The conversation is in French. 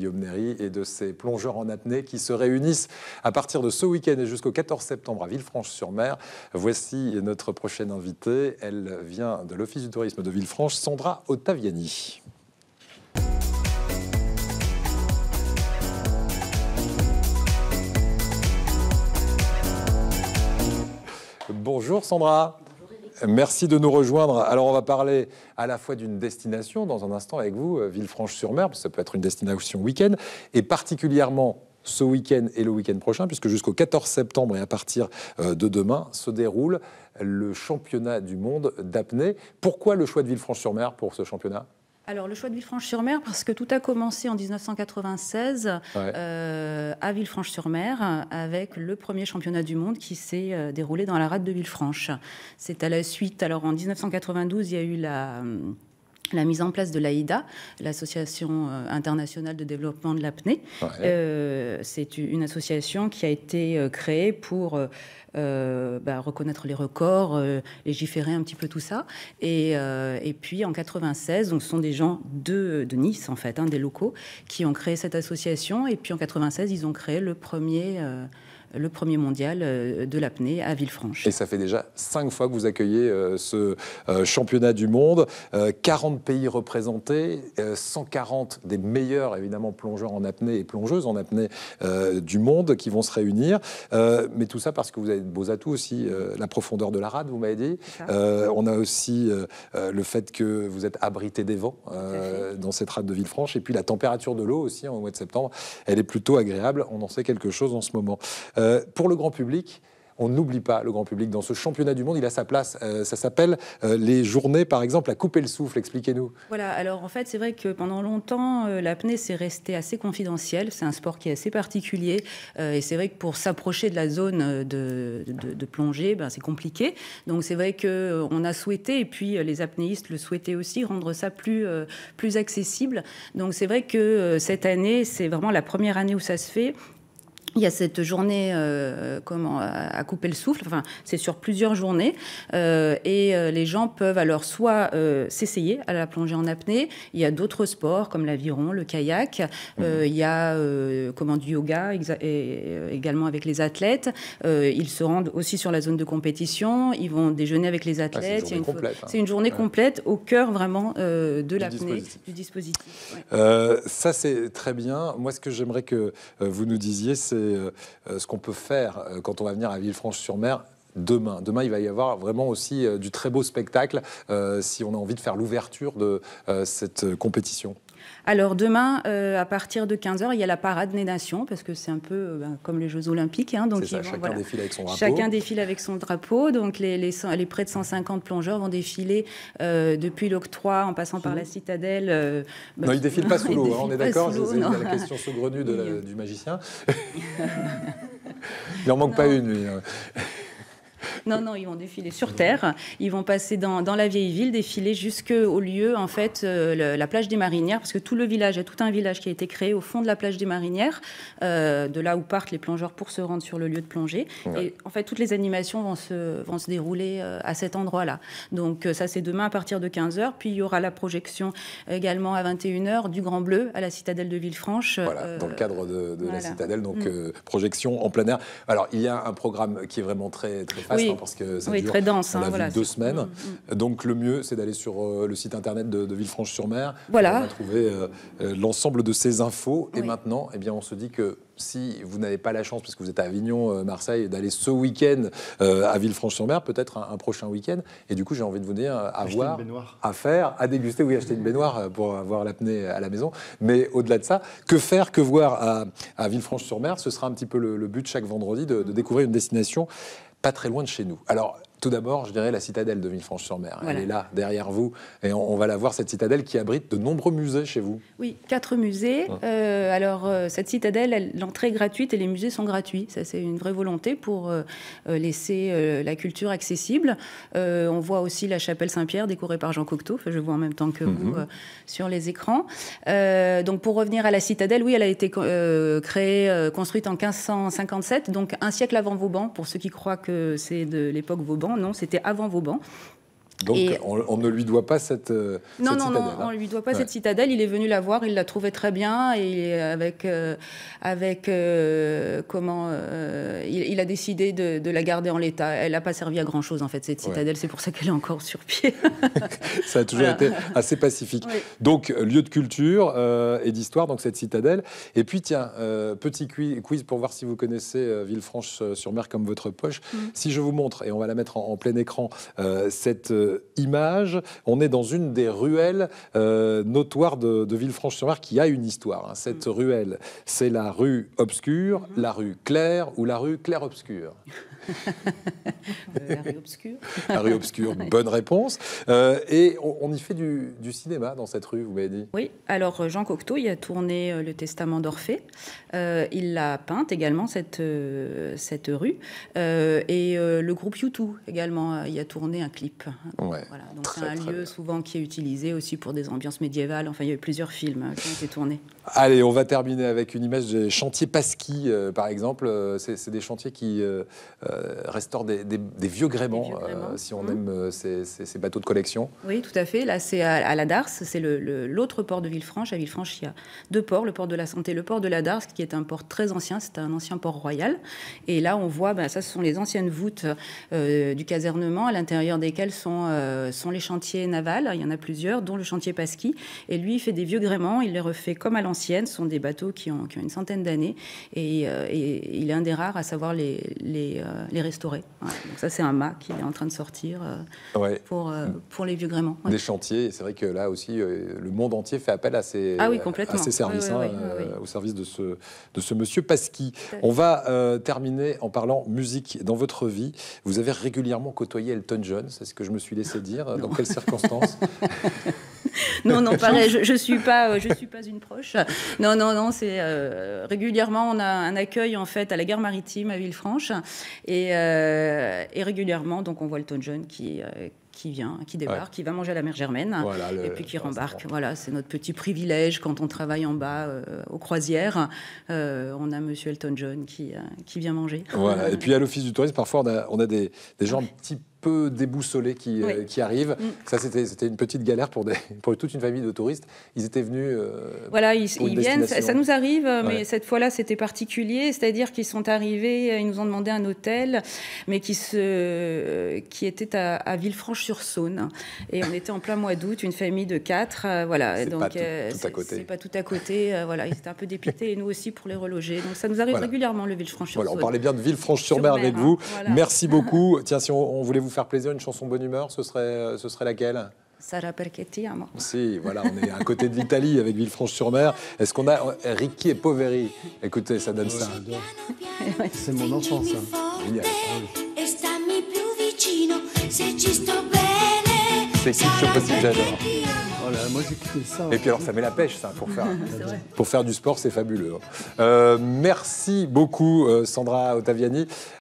Guillaume et de ses plongeurs en apnée qui se réunissent à partir de ce week-end et jusqu'au 14 septembre à Villefranche-sur-Mer. Voici notre prochaine invitée. Elle vient de l'Office du tourisme de Villefranche, Sandra Ottaviani. Bonjour Sandra. Merci de nous rejoindre. Alors, on va parler à la fois d'une destination dans un instant avec vous, euh, Villefranche-sur-Mer, parce ça peut être une destination week-end, et particulièrement ce week-end et le week-end prochain, puisque jusqu'au 14 septembre et à partir euh, de demain se déroule le championnat du monde d'apnée. Pourquoi le choix de Villefranche-sur-Mer pour ce championnat alors, le choix de Villefranche-sur-Mer, parce que tout a commencé en 1996 euh, à Villefranche-sur-Mer avec le premier championnat du monde qui s'est euh, déroulé dans la rade de Villefranche. C'est à la suite, alors en 1992, il y a eu la la mise en place de l'AIDA, l'Association euh, internationale de développement de l'apnée. Euh, c'est une association qui a été euh, créée pour bah, reconnaître les records, légiférer un petit peu tout ça. Et, puis en 96, ce sont des gens de, Nice, en fait, hein, des locaux, qui ont créé cette association. Et puis en 96, ils ont créé le premier le premier mondial euh, de l'apnée à Villefranche. Et ça fait déjà cinq fois que vous accueillez euh, ce euh, championnat du monde. 40 pays représentés, 140 des meilleurs, évidemment, plongeurs en apnée et plongeuses en apnée du monde qui vont se réunir. mais tout ça parce que vous avez de beaux atouts aussi. la profondeur de la rade, vous m'avez dit. on a aussi le fait que vous êtes abrité des vents dans cette rade de Villefranche. Et puis la température de l'eau aussi, en mois de septembre, elle est plutôt agréable. On en sait quelque chose en ce moment. Euh, pour le grand public, on n'oublie pas le grand public. Dans ce championnat du monde, il a sa place. Euh, ça s'appelle euh, les journées, par exemple, à couper le souffle. Expliquez-nous. Voilà, alors en fait, c'est vrai que pendant longtemps, l'apnée, c'est resté assez confidentiel. C'est un sport qui est assez particulier. et c'est vrai que pour s'approcher de la zone de, plongée, ben, c'est compliqué. Donc c'est vrai qu'on a souhaité, et puis les apnéistes le souhaitaient aussi, rendre ça plus accessible. Donc c'est vrai que cette année, c'est vraiment la première année où ça se fait il y a cette journée euh, comment à couper le souffle. Enfin, c'est sur plusieurs journées euh, et euh, les gens peuvent alors soit s'essayer à la plongée en apnée. Il y a d'autres sports comme l'aviron, le kayak. Mhm. il y a comment du yoga également avec les athlètes. ils se rendent aussi sur la zone de compétition. Ils vont déjeuner avec les ah, athlètes. Hein. c'est une journée, complète, au cœur vraiment de l'apnée du dispositif. ça c'est très bien. Moi, ce que j'aimerais que vous nous disiez, c'est euh, ce qu'on peut faire euh, quand on va venir à Villefranche-sur-Mer demain. Demain, il va y avoir vraiment aussi euh, du très beau spectacle si on a envie de faire l'ouverture de cette compétition. Alors demain, euh, à partir de 15h, il y a la parade des nations, parce que c'est un peu euh, ben, comme les Jeux olympiques. Hein, donc chacun défile avec son drapeau. Chacun défile avec son drapeau. Donc les, près de 150 plongeurs vont défiler euh, depuis l'octroi en passant par la mhm. citadelle. Ben, non, ils ne défilent pas sous l'eau, hein, on est d'accord C'est la question saugrenue du magicien. il n'en manque pas une, lui. Hein. Non, non, ils vont défiler sur Terre. Ils vont passer dans, la vieille ville, défiler jusqu'au lieu, en fait, euh, la plage des Marinières, parce que tout le village, il y a tout un village qui a été créé au fond de la plage des Marinières, euh, de là où partent les plongeurs pour se rendre sur le lieu de plongée. Et en fait, toutes les animations vont se, se dérouler euh, à cet endroit-là. Donc, ça, c'est demain à partir de 15h. Puis, il y aura la projection également à 21h du Grand Bleu à la citadelle de Villefranche. Voilà, dans le cadre de, la citadelle. Donc, mm. projection en plein air. Alors, il y a un programme qui est vraiment très, très parce que ça oui, très dense, hein, deux semaines. Mm, mm, mm. Donc le mieux, c'est d'aller sur euh, le site internet de, Villefranche-sur-Mer. Voilà. On va trouver euh, euh, l'ensemble de ces infos. Et maintenant, eh bien, on se dit que si vous n'avez pas la chance, puisque vous êtes à Avignon, Marseille, d'aller ce week-end à Villefranche-sur-Mer, peut-être un, prochain week-end. Et du coup, j'ai envie de vous dire à voir, à faire, à déguster, oui, acheter une baignoire pour avoir l'apnée à la maison. Mais au-delà de ça, que faire, que voir à, Villefranche-sur-Mer Ce sera un petit peu le, but chaque vendredi de, de découvrir une destination pas très loin de chez nous. Alors, tout d'abord, je dirais la citadelle de Villefranche-sur-Mer. Elle est là, derrière vous. Et on, va la voir, cette citadelle qui abrite de nombreux musées chez vous. Oui, quatre musées. Hein. Euh, alors, euh, cette citadelle, l'entrée est gratuite et les musées sont gratuits. Ça, c'est une vraie volonté pour euh, laisser la culture accessible. on voit aussi la chapelle Saint-Pierre décorée par Jean Cocteau. je vois en même temps que vous mhm. sur les écrans. donc, pour revenir à la citadelle, oui, elle a été créée, construite en 1557, donc un siècle avant Vauban, pour ceux qui croient que c'est de l'époque Vauban. Non, c'était avant Vauban. Donc on, ne lui doit pas cette, euh, non, citadelle. Non, hein. non, on lui doit pas cette citadelle. Il est venu la voir, il la trouvait très bien et avec, euh, avec euh, comment il, a décidé de, la garder en l'état. Elle n'a pas servi à grand chose en fait cette citadelle. C'est pour ça qu'elle est encore sur pied. ça a toujours été assez pacifique. Donc lieu de culture et d'histoire, donc cette citadelle. Et puis tiens, petit quiz pour voir si vous connaissez Villefranche-sur-Mer comme votre poche. Mm. Si je vous montre et on va la mettre en, en plein écran cette image. On est dans une des ruelles euh, notoires de, Villefranche-sur-Mer qui a une histoire. Hein, cette mm. ruelle, c'est la rue obscure, mm-hmm. la rue claire ou la rue claire-obscure. Euh, la rue obscure. la rue obscure, bonne réponse. Euh, et on, y fait du, cinéma dans cette rue, vous m'avez dit Oui, alors Jean Cocteau y a tourné Le Testament d'Orphée. il l'a peint également, cette, cette rue. et le groupe U2 également y a tourné un clip donc c'est un lieu souvent qui est utilisé aussi pour des ambiances médiévales. Enfin, il y a eu plusieurs films hein, qui ont été tournés. Allez, on va terminer avec une image des chantiers Pasqui, euh, par exemple. Euh, c'est des chantiers qui euh, restaurent des, vieux gréments, si on mmh. aime ces, bateaux de collection. Oui, tout à fait. Là, c'est à, la Darse, c'est l'autre port de Villefranche. À Villefranche, il y a deux ports, le port de la Santé, le port de la Darse, qui est un port très ancien. C'est un ancien port royal. Et là, on voit, ben, ça, ce sont les anciennes voûtes du casernement, à l'intérieur desquelles sont euh, sont les chantiers navals, il y en a plusieurs, dont le chantier Pasqui. Et lui, il fait des vieux gréements, il les refait comme à l'ancienne. Ce sont des bateaux qui ont, une centaine d'années. Euh, et, il est un des rares à savoir les, les, euh, restaurer. Donc ça, c'est un mât qui est en train de sortir pour, pour les vieux gréements. Des chantiers, c'est vrai que là aussi, le monde entier fait appel à ces, ah services, au service de ce, de ce monsieur Pasqui. On va terminer en parlant musique. Dans votre vie, vous avez régulièrement côtoyé Elton John, c'est ce que je me suis c'est dire euh, Dans quelles circonstances Non, non, pareil, je, je suis pas, euh, je suis pas une proche. Non, non, non, c'est euh, régulièrement on a un accueil en fait à la gare maritime à Villefranche et, régulièrement donc on voit le John qui qui vient, qui débarque, qui va manger à la mer Germaine, et puis qui rembarque. Voilà, c'est notre petit privilège quand on travaille en bas aux croisières. on a Monsieur Elton John qui, qui vient manger. Voilà. et puis à l'Office du tourisme, parfois on a, des, des gens ouais peu déboussolés euh, qui, arrive. arrivent. Mm. Ça, c'était une petite galère pour, des, pour toute une famille de touristes. Ils étaient venus. Euh, voilà, ils, viennent, ça, nous arrive, euh, mais cette fois-là, c'était particulier. C'est-à-dire qu'ils sont arrivés, ils nous ont demandé un hôtel, mais qui, se, qui était à, Villefranche-sur-Saône. Et on était en plein mois d'août, une famille de quatre. voilà, donc c'est pas tout à côté. voilà, ils étaient un peu dépités, et nous aussi pour les reloger. Donc ça nous arrive régulièrement, le Villefranche-sur-Saône. Voilà, on parlait bien de Villefranche-sur-Mer avec hein. vous. Merci beaucoup. Tiens, si on voulait vous faire plaisir, une chanson bonne humeur, ce serait, ce serait laquelle Sarah Perchetti, à hein, moi. Si, voilà, on est à côté de l'Italie avec Villefranche-sur-Mer. Est-ce qu'on a euh, Ricky et Poveri Écoutez, ça donne ça. C'est mon enfant, hein. ça. C'est qui oh ça, Et hein. puis alors ça met la pêche ça pour faire pour faire du sport c'est fabuleux. Euh, merci beaucoup euh, Sandra Ottaviani.